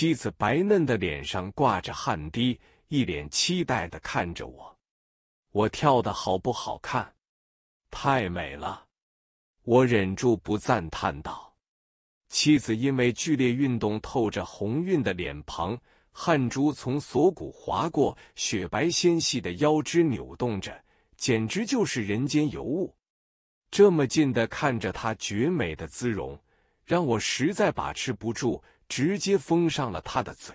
妻子白嫩的脸上挂着汗滴，一脸期待的看着我。我跳的好不好看？太美了！我忍住不赞叹道。妻子因为剧烈运动透着红晕的脸庞，汗珠从锁骨划过，雪白纤细的腰肢扭动着，简直就是人间尤物。这么近的看着她绝美的姿容，让我实在把持不住。直接封上了他的嘴。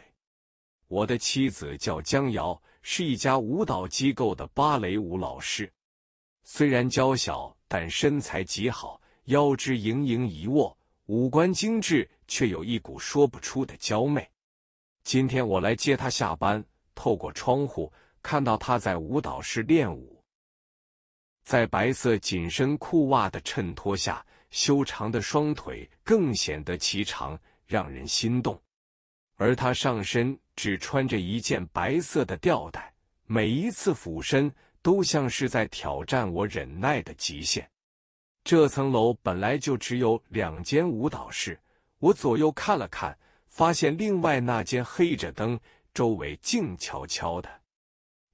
我的妻子叫江瑶，是一家舞蹈机构的芭蕾舞老师。虽然娇小，但身材极好，腰肢盈盈一握，五官精致，却有一股说不出的娇媚。今天我来接她下班，透过窗户看到她在舞蹈室练舞，在白色紧身裤袜的衬托下，修长的双腿更显得颀长。让人心动，而他上身只穿着一件白色的吊带，每一次俯身都像是在挑战我忍耐的极限。这层楼本来就只有两间舞蹈室，我左右看了看，发现另外那间黑着灯，周围静悄悄的。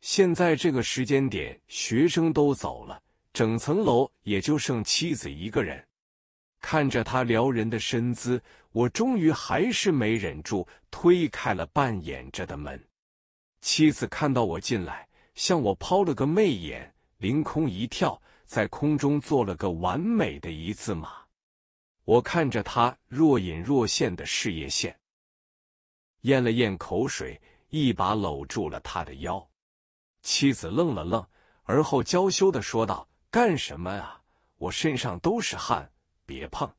现在这个时间点，学生都走了，整层楼也就剩妻子一个人。看着他撩人的身姿，我终于还是没忍住，推开了半掩着的门。妻子看到我进来，向我抛了个媚眼，凌空一跳，在空中做了个完美的一字马。我看着他若隐若现的事业线，咽了咽口水，一把搂住了他的腰。妻子愣了愣，而后娇羞的说道：“干什么啊？我身上都是汗。”别碰！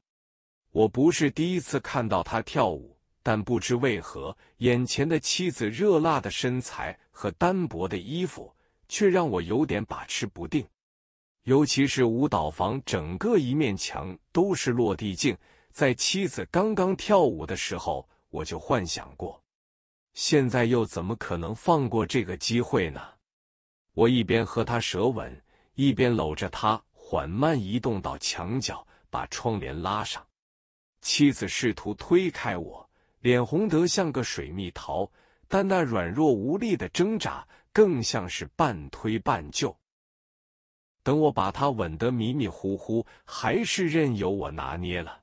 我不是第一次看到他跳舞，但不知为何，眼前的妻子热辣的身材和单薄的衣服，却让我有点把持不定。尤其是舞蹈房整个一面墙都是落地镜，在妻子刚刚跳舞的时候，我就幻想过，现在又怎么可能放过这个机会呢？我一边和他舌吻，一边搂着他缓慢移动到墙角。把窗帘拉上，妻子试图推开我，脸红得像个水蜜桃，但那软弱无力的挣扎更像是半推半就。等我把他吻得迷迷糊糊，还是任由我拿捏了。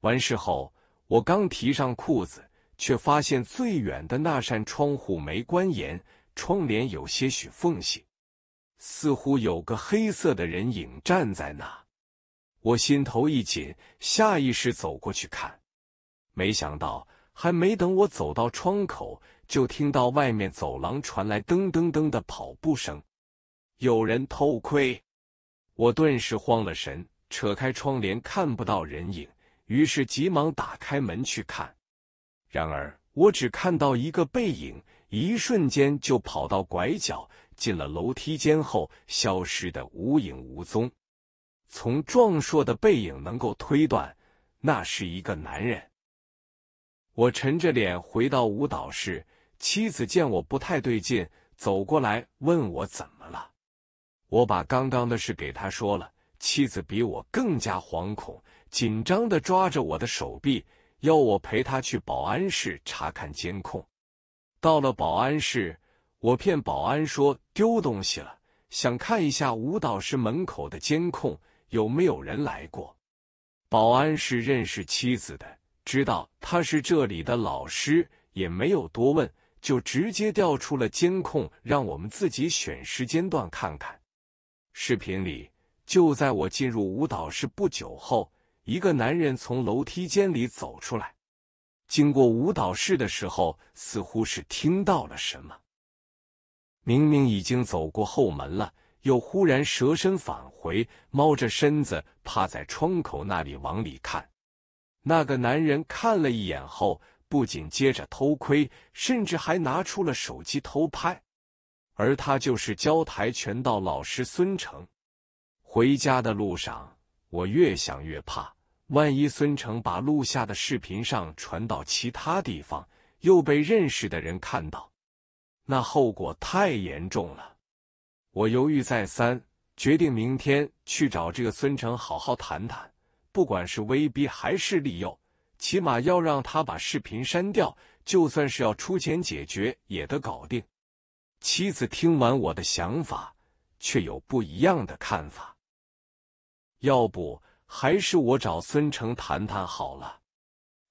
完事后，我刚提上裤子，却发现最远的那扇窗户没关严，窗帘有些许缝隙，似乎有个黑色的人影站在那。我心头一紧，下意识走过去看，没想到还没等我走到窗口，就听到外面走廊传来噔噔噔的跑步声。有人偷窥，我顿时慌了神，扯开窗帘看不到人影，于是急忙打开门去看。然而我只看到一个背影，一瞬间就跑到拐角，进了楼梯间后消失得无影无踪。从壮硕的背影能够推断，那是一个男人。我沉着脸回到舞蹈室，妻子见我不太对劲，走过来问我怎么了。我把刚刚的事给他说了，妻子比我更加惶恐，紧张的抓着我的手臂，要我陪他去保安室查看监控。到了保安室，我骗保安说丢东西了，想看一下舞蹈室门口的监控。有没有人来过？保安是认识妻子的，知道他是这里的老师，也没有多问，就直接调出了监控，让我们自己选时间段看看。视频里，就在我进入舞蹈室不久后，一个男人从楼梯间里走出来，经过舞蹈室的时候，似乎是听到了什么，明明已经走过后门了。又忽然蛇身返回，猫着身子趴在窗口那里往里看。那个男人看了一眼后，不仅接着偷窥，甚至还拿出了手机偷拍。而他就是教跆拳道老师孙成。回家的路上，我越想越怕，万一孙成把录下的视频上传到其他地方，又被认识的人看到，那后果太严重了。我犹豫再三，决定明天去找这个孙成好好谈谈。不管是威逼还是利诱，起码要让他把视频删掉。就算是要出钱解决，也得搞定。妻子听完我的想法，却有不一样的看法。要不还是我找孙成谈谈好了。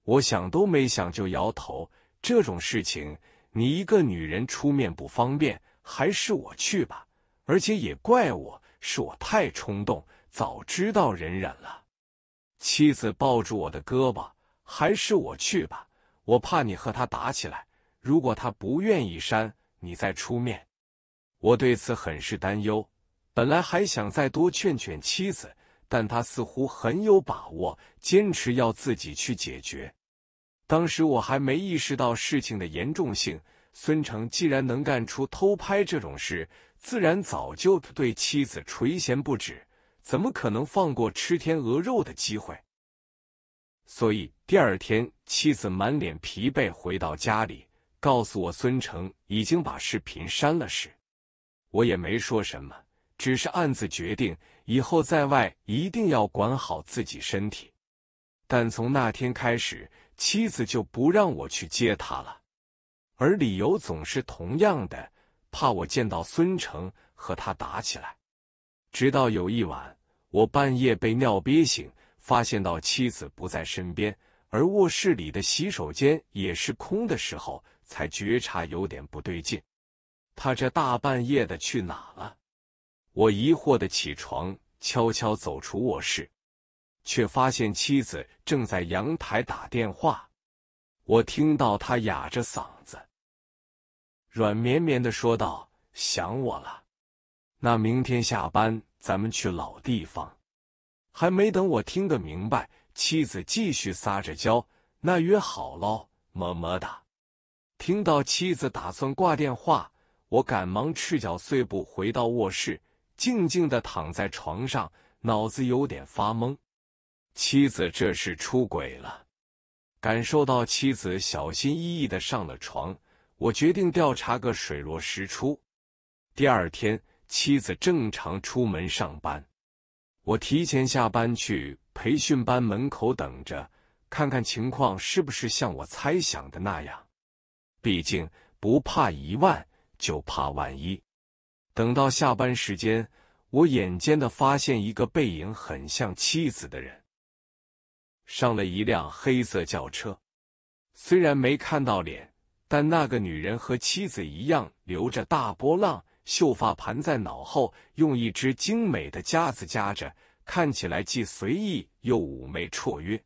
我想都没想就摇头：“这种事情你一个女人出面不方便，还是我去吧。”而且也怪我，是我太冲动，早知道忍忍了。妻子抱住我的胳膊，还是我去吧，我怕你和他打起来。如果他不愿意删，你再出面。我对此很是担忧，本来还想再多劝劝妻子，但他似乎很有把握，坚持要自己去解决。当时我还没意识到事情的严重性，孙成既然能干出偷拍这种事。自然早就对妻子垂涎不止，怎么可能放过吃天鹅肉的机会？所以第二天，妻子满脸疲惫回到家里，告诉我孙成已经把视频删了时，我也没说什么，只是暗自决定以后在外一定要管好自己身体。但从那天开始，妻子就不让我去接他了，而理由总是同样的。怕我见到孙成和他打起来，直到有一晚我半夜被尿憋醒，发现到妻子不在身边，而卧室里的洗手间也是空的时候，才觉察有点不对劲。他这大半夜的去哪了？我疑惑的起床，悄悄走出卧室，却发现妻子正在阳台打电话。我听到他哑着嗓子。软绵绵的说道：“想我了，那明天下班咱们去老地方。”还没等我听得明白，妻子继续撒着娇：“那约好喽，么么哒。”听到妻子打算挂电话，我赶忙赤脚碎步回到卧室，静静的躺在床上，脑子有点发懵。妻子这是出轨了。感受到妻子小心翼翼的上了床。我决定调查个水落石出。第二天，妻子正常出门上班，我提前下班去培训班门口等着，看看情况是不是像我猜想的那样。毕竟不怕一万，就怕万一。等到下班时间，我眼尖的发现一个背影很像妻子的人，上了一辆黑色轿车，虽然没看到脸。但那个女人和妻子一样，留着大波浪秀发盘在脑后，用一只精美的夹子夹着，看起来既随意又妩媚绰约。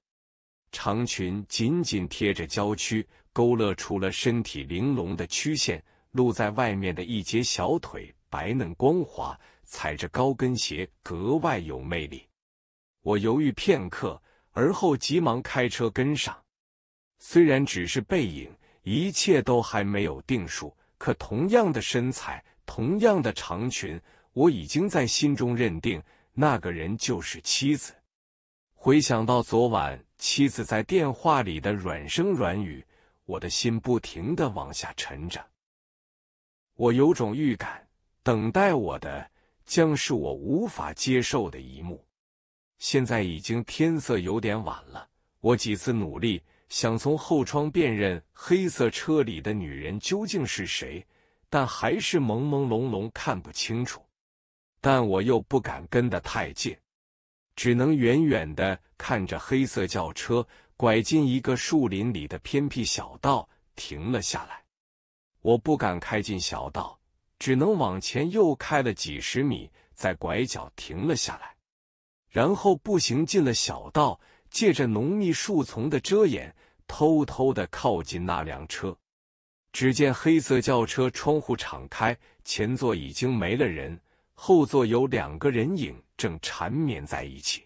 长裙紧紧贴着娇躯，勾勒出了身体玲珑的曲线，露在外面的一截小腿白嫩光滑，踩着高跟鞋格外有魅力。我犹豫片刻，而后急忙开车跟上。虽然只是背影。一切都还没有定数，可同样的身材，同样的长裙，我已经在心中认定那个人就是妻子。回想到昨晚妻子在电话里的软声软语，我的心不停的往下沉着。我有种预感，等待我的将是我无法接受的一幕。现在已经天色有点晚了，我几次努力。想从后窗辨认黑色车里的女人究竟是谁，但还是朦朦胧胧看不清楚。但我又不敢跟得太近，只能远远地看着黑色轿车拐进一个树林里的偏僻小道，停了下来。我不敢开进小道，只能往前又开了几十米，在拐角停了下来，然后步行进了小道。借着浓密树丛的遮掩，偷偷的靠近那辆车。只见黑色轿车窗户敞开，前座已经没了人，后座有两个人影正缠绵在一起。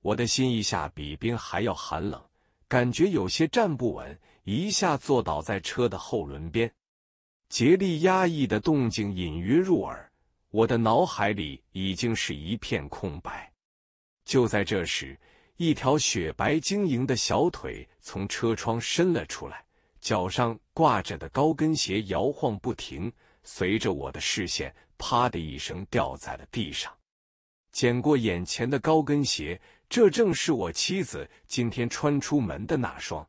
我的心一下比冰还要寒冷，感觉有些站不稳，一下坐倒在车的后轮边。竭力压抑的动静隐约入耳，我的脑海里已经是一片空白。就在这时，一条雪白晶莹的小腿从车窗伸了出来，脚上挂着的高跟鞋摇晃不停，随着我的视线，啪的一声掉在了地上。捡过眼前的高跟鞋，这正是我妻子今天穿出门的那双。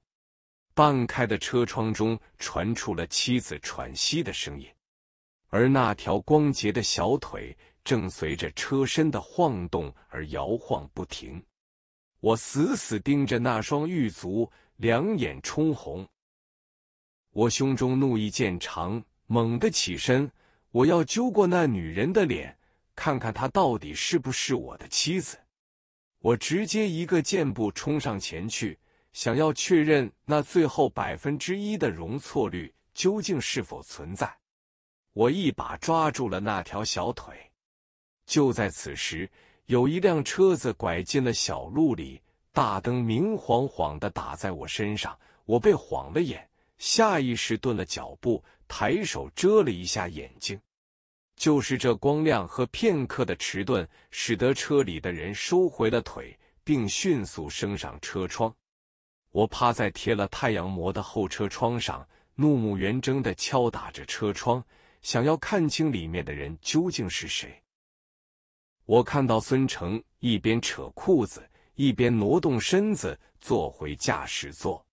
半开的车窗中传出了妻子喘息的声音，而那条光洁的小腿正随着车身的晃动而摇晃不停。我死死盯着那双玉足，两眼冲红。我胸中怒意渐长，猛地起身，我要揪过那女人的脸，看看她到底是不是我的妻子。我直接一个箭步冲上前去，想要确认那最后百分之一的容错率究竟是否存在。我一把抓住了那条小腿。就在此时。有一辆车子拐进了小路里，大灯明晃晃的打在我身上，我被晃了眼，下意识顿了脚步，抬手遮了一下眼睛。就是这光亮和片刻的迟钝，使得车里的人收回了腿，并迅速升上车窗。我趴在贴了太阳膜的后车窗上，怒目圆睁的敲打着车窗，想要看清里面的人究竟是谁。我看到孙成一边扯裤子，一边挪动身子坐回驾驶座，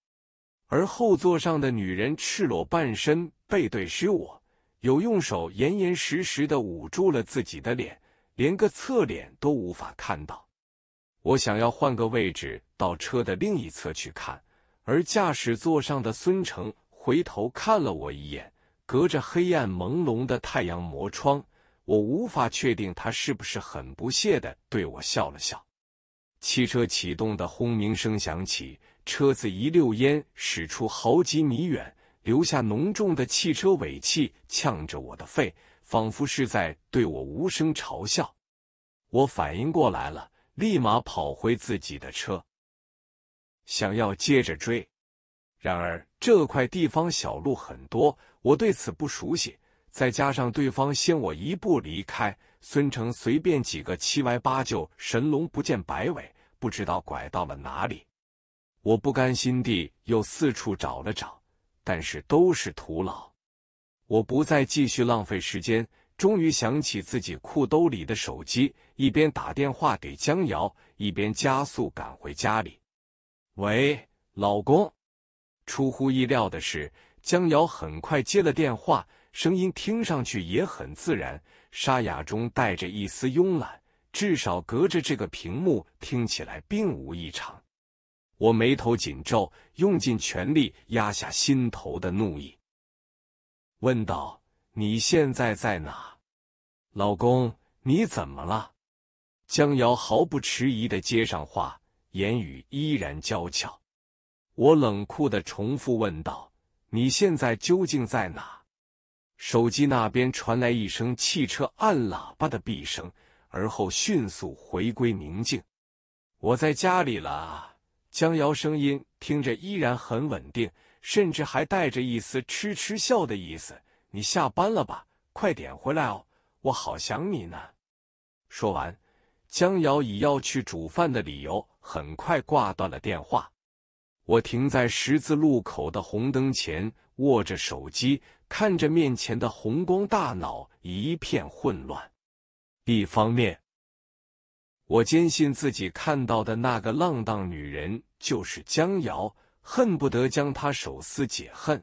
而后座上的女人赤裸半身，背对是我，有用手严严实实的捂住了自己的脸，连个侧脸都无法看到。我想要换个位置到车的另一侧去看，而驾驶座上的孙成回头看了我一眼，隔着黑暗朦胧的太阳膜窗。我无法确定他是不是很不屑的对我笑了笑。汽车启动的轰鸣声响起，车子一溜烟驶出好几米远，留下浓重的汽车尾气呛着我的肺，仿佛是在对我无声嘲笑。我反应过来了，立马跑回自己的车，想要接着追。然而这块地方小路很多，我对此不熟悉。再加上对方先我一步离开，孙成随便几个七歪八就，神龙不见摆尾，不知道拐到了哪里。我不甘心地又四处找了找，但是都是徒劳。我不再继续浪费时间，终于想起自己裤兜里的手机，一边打电话给江瑶，一边加速赶回家里。喂，老公。出乎意料的是，江瑶很快接了电话。声音听上去也很自然，沙哑中带着一丝慵懒，至少隔着这个屏幕听起来并无异常。我眉头紧皱，用尽全力压下心头的怒意，问道：“你现在在哪，老公？你怎么了？”江瑶毫不迟疑的接上话，言语依然娇俏。我冷酷的重复问道：“你现在究竟在哪？”手机那边传来一声汽车按喇叭的闭声，而后迅速回归宁静。我在家里了啊，江瑶声音听着依然很稳定，甚至还带着一丝痴痴笑的意思。你下班了吧？快点回来哦，我好想你呢。说完，江瑶以要去煮饭的理由，很快挂断了电话。我停在十字路口的红灯前，握着手机。看着面前的红光，大脑一片混乱。一方面，我坚信自己看到的那个浪荡女人就是江瑶，恨不得将她手撕解恨；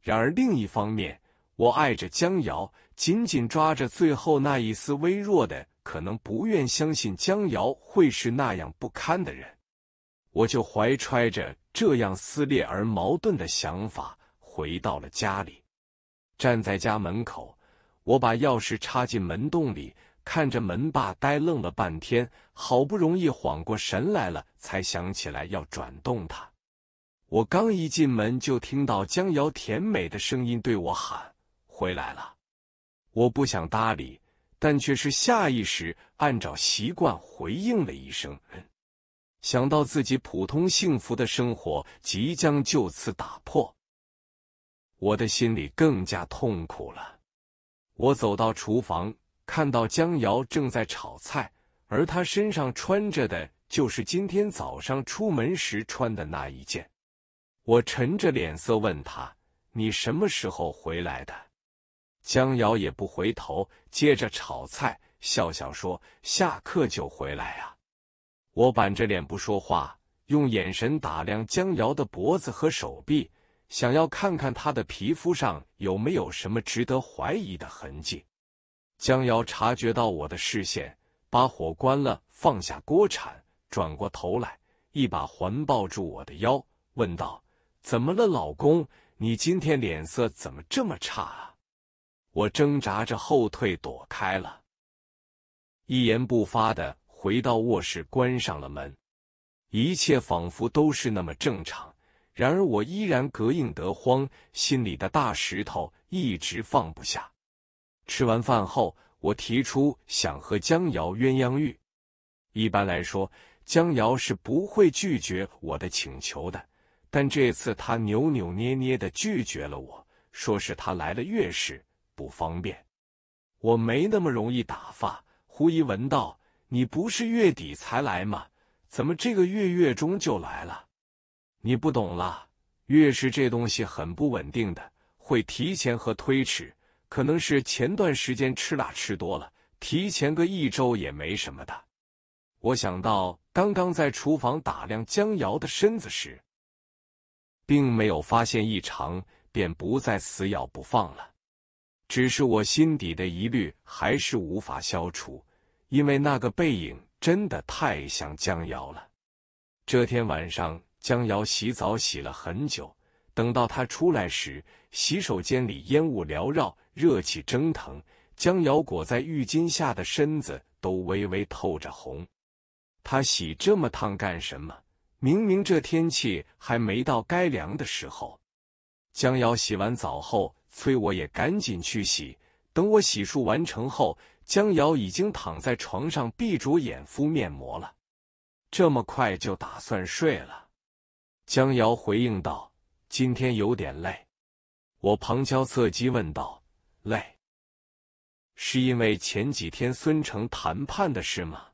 然而另一方面，我爱着江瑶，紧紧抓着最后那一丝微弱的可能，不愿相信江瑶会是那样不堪的人。我就怀揣着这样撕裂而矛盾的想法，回到了家里。站在家门口，我把钥匙插进门洞里，看着门把呆愣了半天，好不容易缓过神来了，才想起来要转动它。我刚一进门，就听到江瑶甜美的声音对我喊：“回来了。”我不想搭理，但却是下意识按照习惯回应了一声“嗯”。想到自己普通幸福的生活即将就此打破。我的心里更加痛苦了。我走到厨房，看到江瑶正在炒菜，而她身上穿着的就是今天早上出门时穿的那一件。我沉着脸色问他：“你什么时候回来的？”江瑶也不回头，接着炒菜，笑笑说：“下课就回来啊。”我板着脸不说话，用眼神打量江瑶的脖子和手臂。想要看看他的皮肤上有没有什么值得怀疑的痕迹。江瑶察觉到我的视线，把火关了，放下锅铲，转过头来，一把环抱住我的腰，问道：“怎么了，老公？你今天脸色怎么这么差啊？”我挣扎着后退，躲开了，一言不发的回到卧室，关上了门。一切仿佛都是那么正常。然而我依然膈应得慌，心里的大石头一直放不下。吃完饭后，我提出想和江瑶鸳鸯浴。一般来说，江瑶是不会拒绝我的请求的，但这次她扭扭捏捏的拒绝了我，说是她来了月事不方便。我没那么容易打发。胡一文道：“你不是月底才来吗？怎么这个月月中就来了？”你不懂了，月食这东西很不稳定的，会提前和推迟，可能是前段时间吃辣吃多了，提前个一周也没什么的。我想到刚刚在厨房打量江瑶的身子时，并没有发现异常，便不再死咬不放了。只是我心底的疑虑还是无法消除，因为那个背影真的太像江瑶了。这天晚上。江瑶洗澡洗了很久，等到她出来时，洗手间里烟雾缭绕，热气蒸腾。江瑶裹在浴巾下的身子都微微透着红。她洗这么烫干什么？明明这天气还没到该凉的时候。江瑶洗完澡后催我也赶紧去洗。等我洗漱完成后，江瑶已经躺在床上闭着眼敷面膜了。这么快就打算睡了？江瑶回应道：“今天有点累。”我旁敲侧击问道：“累，是因为前几天孙成谈判的事吗？”“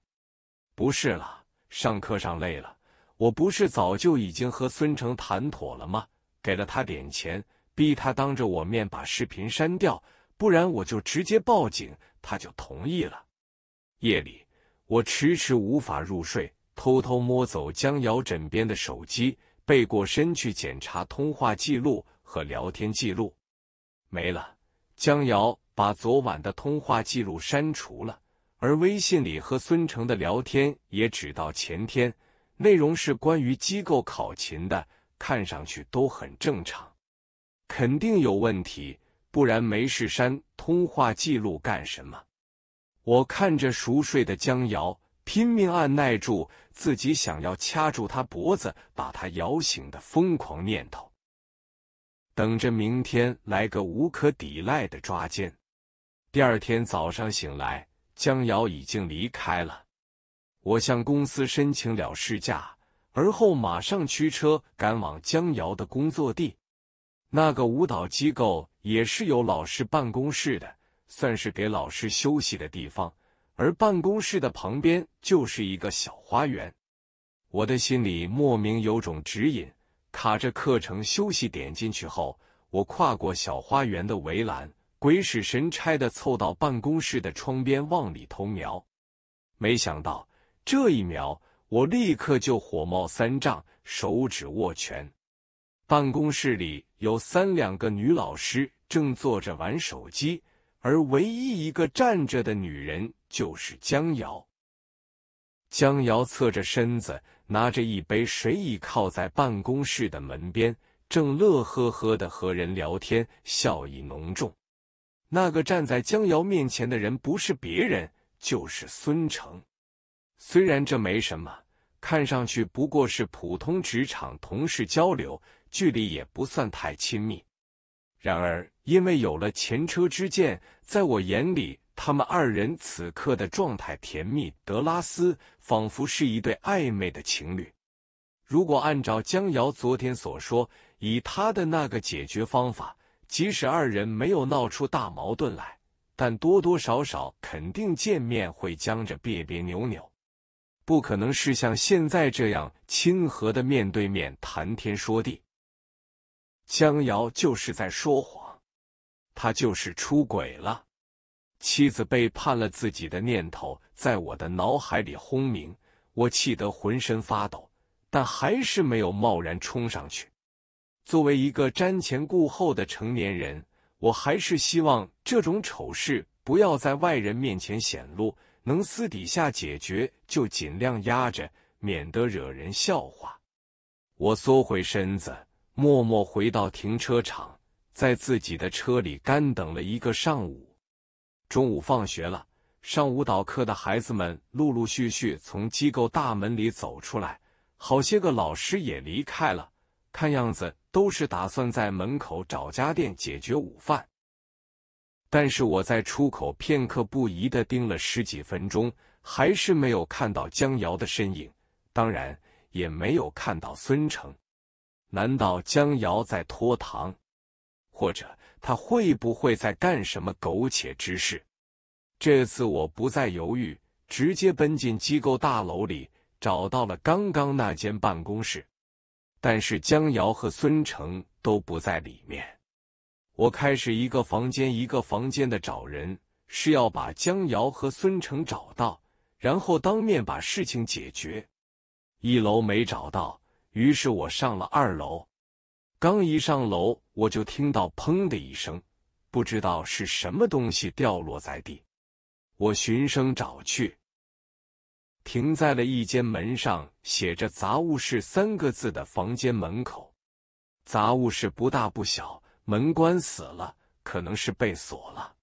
不是了，上课上累了。我不是早就已经和孙成谈妥了吗？给了他点钱，逼他当着我面把视频删掉，不然我就直接报警。”他就同意了。夜里，我迟迟无法入睡，偷偷摸走江瑶枕边的手机。背过身去检查通话记录和聊天记录，没了。江瑶把昨晚的通话记录删除了，而微信里和孙成的聊天也只到前天，内容是关于机构考勤的，看上去都很正常。肯定有问题，不然没事删通话记录干什么？我看着熟睡的江瑶，拼命按耐住。自己想要掐住他脖子，把他摇醒的疯狂念头，等着明天来个无可抵赖的抓奸。第二天早上醒来，江瑶已经离开了。我向公司申请了事假，而后马上驱车赶往江瑶的工作地。那个舞蹈机构也是有老师办公室的，算是给老师休息的地方。而办公室的旁边就是一个小花园，我的心里莫名有种指引。卡着课程休息点进去后，我跨过小花园的围栏，鬼使神差的凑到办公室的窗边往里偷瞄。没想到这一瞄，我立刻就火冒三丈，手指握拳。办公室里有三两个女老师正坐着玩手机，而唯一一个站着的女人。就是江瑶。江瑶侧着身子，拿着一杯水，倚靠在办公室的门边，正乐呵呵的和人聊天，笑意浓重。那个站在江瑶面前的人不是别人，就是孙成。虽然这没什么，看上去不过是普通职场同事交流，距离也不算太亲密。然而，因为有了前车之鉴，在我眼里。他们二人此刻的状态甜蜜，德拉斯仿佛是一对暧昧的情侣。如果按照江瑶昨天所说，以他的那个解决方法，即使二人没有闹出大矛盾来，但多多少少肯定见面会僵着别别扭扭，不可能是像现在这样亲和的面对面谈天说地。江瑶就是在说谎，他就是出轨了。妻子背叛了自己的念头在我的脑海里轰鸣，我气得浑身发抖，但还是没有贸然冲上去。作为一个瞻前顾后的成年人，我还是希望这种丑事不要在外人面前显露，能私底下解决就尽量压着，免得惹人笑话。我缩回身子，默默回到停车场，在自己的车里干等了一个上午。中午放学了，上舞蹈课的孩子们陆陆续续从机构大门里走出来，好些个老师也离开了。看样子都是打算在门口找家店解决午饭。但是我在出口片刻不移的盯了十几分钟，还是没有看到江瑶的身影，当然也没有看到孙成。难道江瑶在拖堂？或者他会不会在干什么苟且之事？这次我不再犹豫，直接奔进机构大楼里，找到了刚刚那间办公室。但是江瑶和孙成都不在里面。我开始一个房间一个房间的找人，是要把江瑶和孙成找到，然后当面把事情解决。一楼没找到，于是我上了二楼。刚一上楼，我就听到“砰”的一声，不知道是什么东西掉落在地。我循声找去，停在了一间门上写着“杂物室”三个字的房间门口。杂物室不大不小，门关死了，可能是被锁了。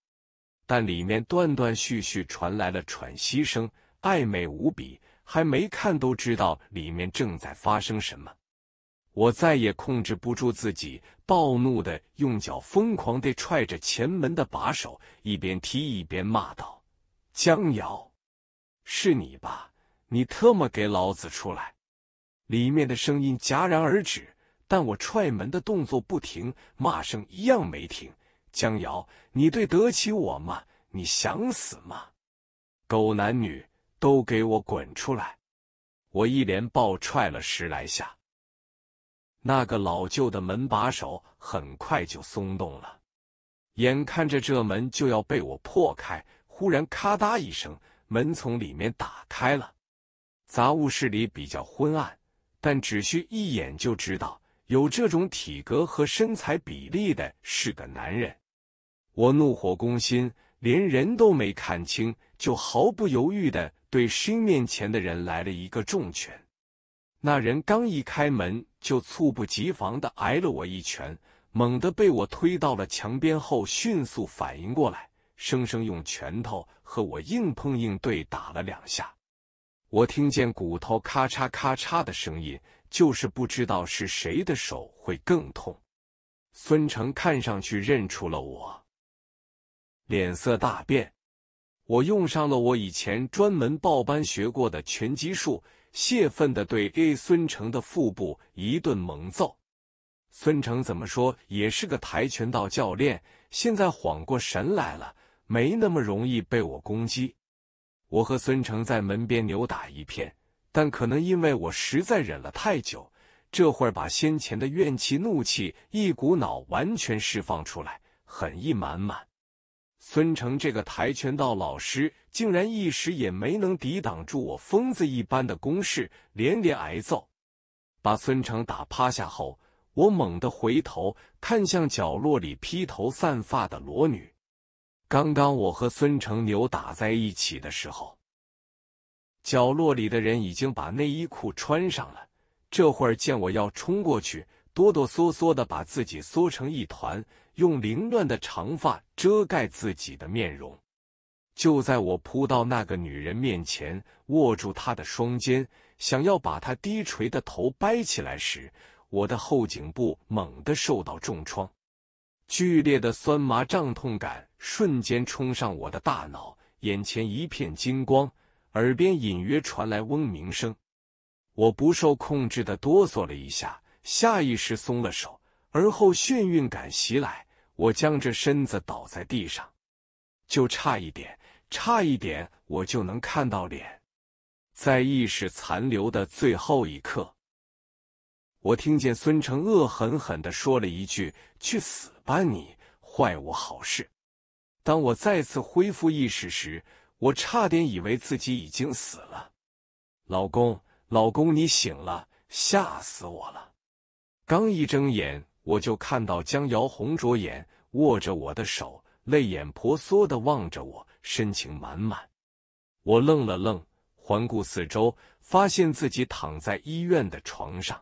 但里面断断续续传来了喘息声，暧昧无比，还没看都知道里面正在发生什么。我再也控制不住自己，暴怒的用脚疯狂的踹着前门的把手，一边踢一边骂道：“江瑶，是你吧？你特么给老子出来！”里面的声音戛然而止，但我踹门的动作不停，骂声一样没停。“江瑶，你对得起我吗？你想死吗？狗男女，都给我滚出来！”我一连暴踹了十来下。那个老旧的门把手很快就松动了，眼看着这门就要被我破开，忽然咔嗒一声，门从里面打开了。杂物室里比较昏暗，但只需一眼就知道有这种体格和身材比例的是个男人。我怒火攻心，连人都没看清，就毫不犹豫的对身面前的人来了一个重拳。那人刚一开门。就猝不及防的挨了我一拳，猛地被我推到了墙边后，迅速反应过来，生生用拳头和我硬碰硬对打了两下。我听见骨头咔嚓咔嚓的声音，就是不知道是谁的手会更痛。孙成看上去认出了我，脸色大变。我用上了我以前专门报班学过的拳击术。泄愤的对 A 孙成的腹部一顿猛揍。孙成怎么说也是个跆拳道教练，现在缓过神来了，没那么容易被我攻击。我和孙成在门边扭打一片，但可能因为我实在忍了太久，这会儿把先前的怨气、怒气一股脑完全释放出来，狠意满满。孙成这个跆拳道老师竟然一时也没能抵挡住我疯子一般的攻势，连连挨揍，把孙成打趴下后，我猛地回头看向角落里披头散发的裸女。刚刚我和孙成扭打在一起的时候，角落里的人已经把内衣裤穿上了，这会儿见我要冲过去。哆哆嗦嗦的把自己缩成一团，用凌乱的长发遮盖自己的面容。就在我扑到那个女人面前，握住她的双肩，想要把她低垂的头掰起来时，我的后颈部猛地受到重创，剧烈的酸麻胀痛感瞬间冲上我的大脑，眼前一片金光，耳边隐约传来嗡鸣声。我不受控制的哆嗦了一下。下意识松了手，而后眩晕感袭来，我将这身子倒在地上，就差一点，差一点，我就能看到脸。在意识残留的最后一刻，我听见孙成恶狠狠的说了一句：“去死吧，你坏我好事！”当我再次恢复意识时，我差点以为自己已经死了。老公，老公，你醒了，吓死我了！刚一睁眼，我就看到江瑶红着眼，握着我的手，泪眼婆娑的望着我，深情满满。我愣了愣，环顾四周，发现自己躺在医院的床上。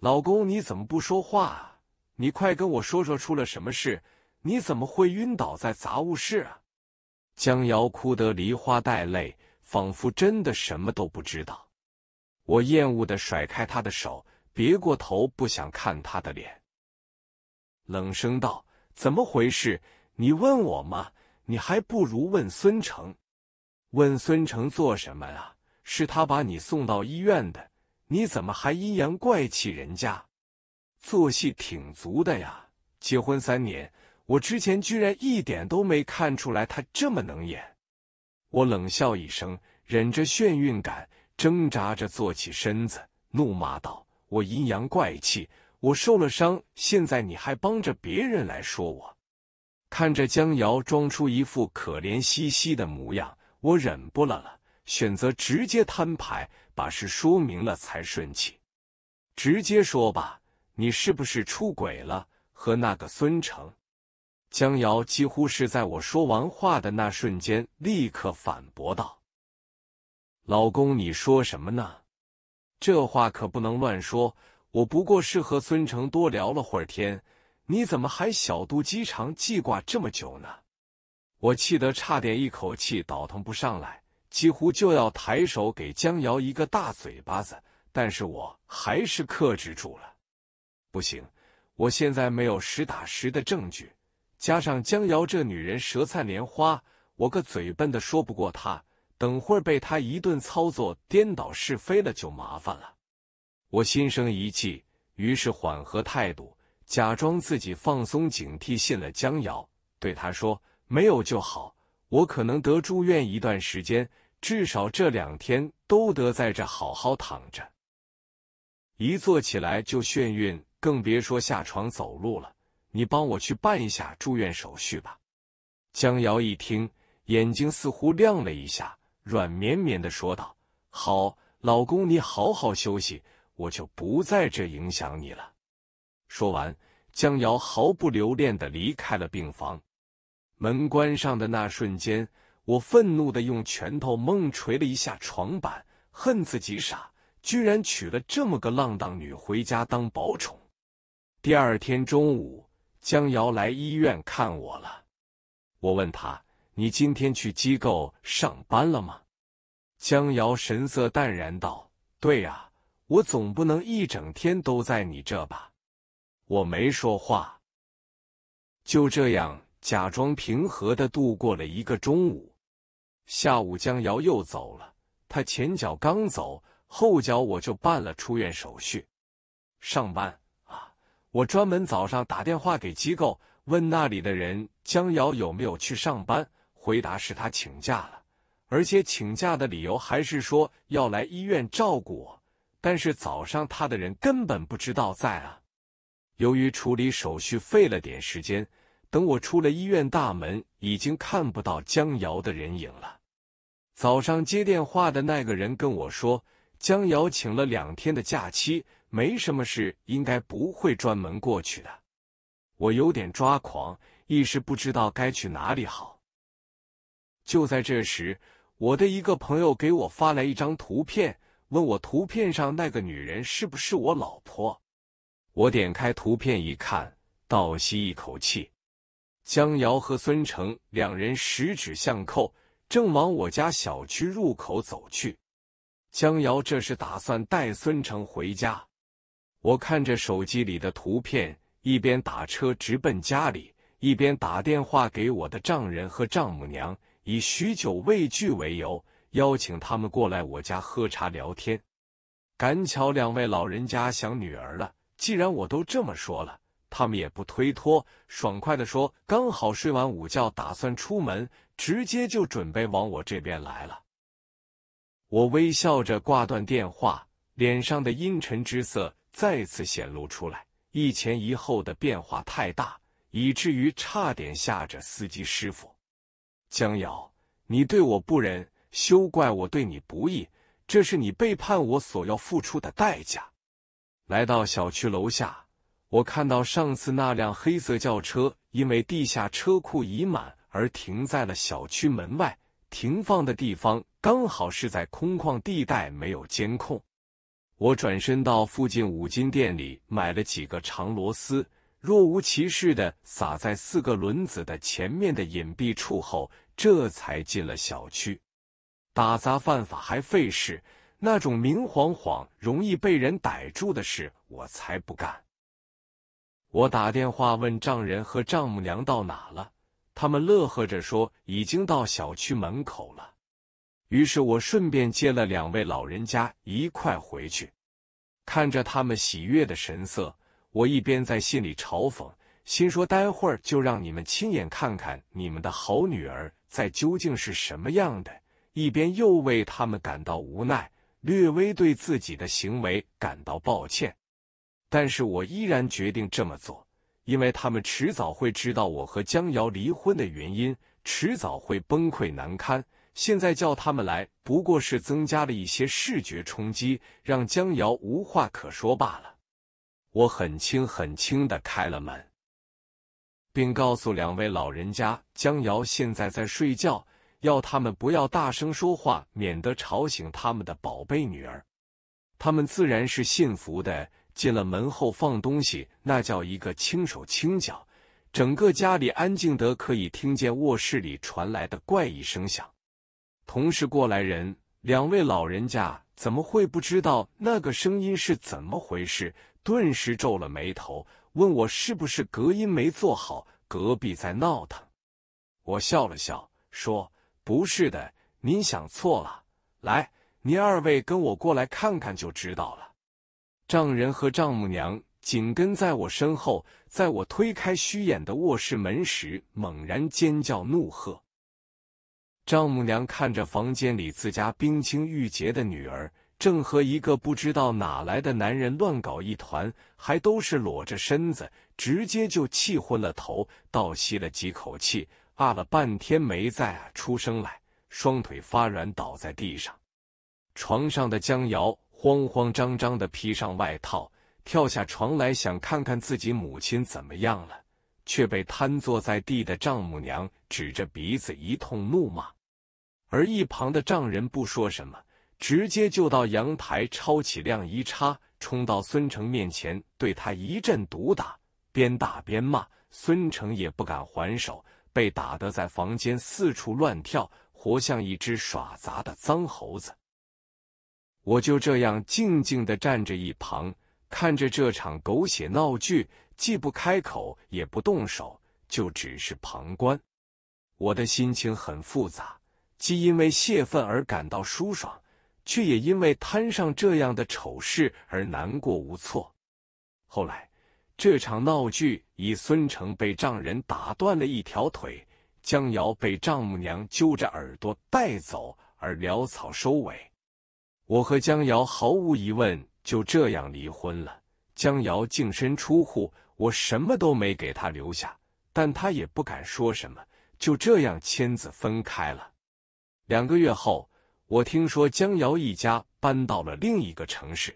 老公，你怎么不说话啊？你快跟我说说，出了什么事？你怎么会晕倒在杂物室啊？江瑶哭得梨花带泪，仿佛真的什么都不知道。我厌恶的甩开她的手。别过头，不想看他的脸，冷声道：“怎么回事？你问我吗？你还不如问孙成。问孙成做什么啊？是他把你送到医院的，你怎么还阴阳怪气人家？做戏挺足的呀！结婚三年，我之前居然一点都没看出来他这么能演。”我冷笑一声，忍着眩晕感，挣扎着坐起身子，怒骂道。我阴阳怪气，我受了伤，现在你还帮着别人来说我？看着江瑶装出一副可怜兮兮的模样，我忍不了了，选择直接摊牌，把事说明了才顺气。直接说吧，你是不是出轨了？和那个孙成？江瑶几乎是在我说完话的那瞬间，立刻反驳道：“老公，你说什么呢？”这话可不能乱说，我不过是和孙成多聊了会儿天，你怎么还小肚鸡肠记挂这么久呢？我气得差点一口气倒腾不上来，几乎就要抬手给江瑶一个大嘴巴子，但是我还是克制住了。不行，我现在没有实打实的证据，加上江瑶这女人舌灿莲花，我个嘴笨的说不过她。等会儿被他一顿操作颠倒是非了就麻烦了，我心生一计，于是缓和态度，假装自己放松警惕，信了江瑶，对他说：“没有就好，我可能得住院一段时间，至少这两天都得在这好好躺着，一坐起来就眩晕，更别说下床走路了。你帮我去办一下住院手续吧。”江瑶一听，眼睛似乎亮了一下。软绵绵的说道：“好，老公，你好好休息，我就不在这影响你了。”说完，江瑶毫不留恋的离开了病房。门关上的那瞬间，我愤怒的用拳头猛捶了一下床板，恨自己傻，居然娶了这么个浪荡女回家当宝宠。第二天中午，江瑶来医院看我了，我问她。你今天去机构上班了吗？江瑶神色淡然道：“对呀，我总不能一整天都在你这吧。”我没说话，就这样假装平和的度过了一个中午。下午江瑶又走了，她前脚刚走，后脚我就办了出院手续。上班啊，我专门早上打电话给机构，问那里的人江瑶有没有去上班。回答是他请假了，而且请假的理由还是说要来医院照顾我。但是早上他的人根本不知道在啊。由于处理手续费了点时间，等我出了医院大门，已经看不到江瑶的人影了。早上接电话的那个人跟我说，江瑶请了两天的假期，没什么事，应该不会专门过去的。我有点抓狂，一时不知道该去哪里好。就在这时，我的一个朋友给我发来一张图片，问我图片上那个女人是不是我老婆。我点开图片一看，倒吸一口气：江瑶和孙成两人十指相扣，正往我家小区入口走去。江瑶这是打算带孙成回家。我看着手机里的图片，一边打车直奔家里，一边打电话给我的丈人和丈母娘。以许久未聚为由，邀请他们过来我家喝茶聊天。赶巧两位老人家想女儿了，既然我都这么说了，他们也不推脱，爽快的说：“刚好睡完午觉，打算出门，直接就准备往我这边来了。”我微笑着挂断电话，脸上的阴沉之色再次显露出来，一前一后的变化太大，以至于差点吓着司机师傅。江瑶，你对我不仁，休怪我对你不义。这是你背叛我所要付出的代价。来到小区楼下，我看到上次那辆黑色轿车因为地下车库已满而停在了小区门外，停放的地方刚好是在空旷地带，没有监控。我转身到附近五金店里买了几个长螺丝，若无其事的撒在四个轮子的前面的隐蔽处后。这才进了小区，打砸犯法还费事，那种明晃晃容易被人逮住的事我才不干。我打电话问丈人和丈母娘到哪了，他们乐呵着说已经到小区门口了。于是我顺便接了两位老人家一块回去，看着他们喜悦的神色，我一边在心里嘲讽，心说待会儿就让你们亲眼看看你们的好女儿。在究竟是什么样的？一边又为他们感到无奈，略微对自己的行为感到抱歉，但是我依然决定这么做，因为他们迟早会知道我和江瑶离婚的原因，迟早会崩溃难堪。现在叫他们来，不过是增加了一些视觉冲击，让江瑶无话可说罢了。我很轻很轻的开了门。并告诉两位老人家，江瑶现在在睡觉，要他们不要大声说话，免得吵醒他们的宝贝女儿。他们自然是信服的。进了门后放东西，那叫一个轻手轻脚，整个家里安静得可以听见卧室里传来的怪异声响。同是过来人，两位老人家怎么会不知道那个声音是怎么回事？顿时皱了眉头。问我是不是隔音没做好，隔壁在闹腾。我笑了笑，说：“不是的，您想错了。来，您二位跟我过来看看就知道了。”丈人和丈母娘紧跟在我身后，在我推开虚掩的卧室门时，猛然尖叫怒喝。丈母娘看着房间里自家冰清玉洁的女儿。正和一个不知道哪来的男人乱搞一团，还都是裸着身子，直接就气昏了头，倒吸了几口气，啊了半天没再啊出声来，双腿发软倒在地上。床上的江瑶慌慌张张的披上外套，跳下床来想看看自己母亲怎么样了，却被瘫坐在地的丈母娘指着鼻子一通怒骂，而一旁的丈人不说什么。直接就到阳台抄起晾衣叉，冲到孙成面前，对他一阵毒打，边打边骂。孙成也不敢还手，被打得在房间四处乱跳，活像一只耍杂的脏猴子。我就这样静静的站着一旁，看着这场狗血闹剧，既不开口，也不动手，就只是旁观。我的心情很复杂，既因为泄愤而感到舒爽。却也因为摊上这样的丑事而难过无措。后来，这场闹剧以孙成被丈人打断了一条腿，江瑶被丈母娘揪着耳朵带走而潦草收尾。我和江瑶毫无疑问就这样离婚了。江瑶净身出户，我什么都没给她留下，但她也不敢说什么，就这样签字分开了。两个月后。我听说江瑶一家搬到了另一个城市，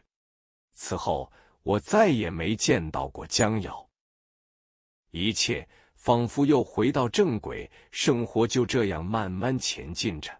此后我再也没见到过江瑶。一切仿佛又回到正轨，生活就这样慢慢前进着。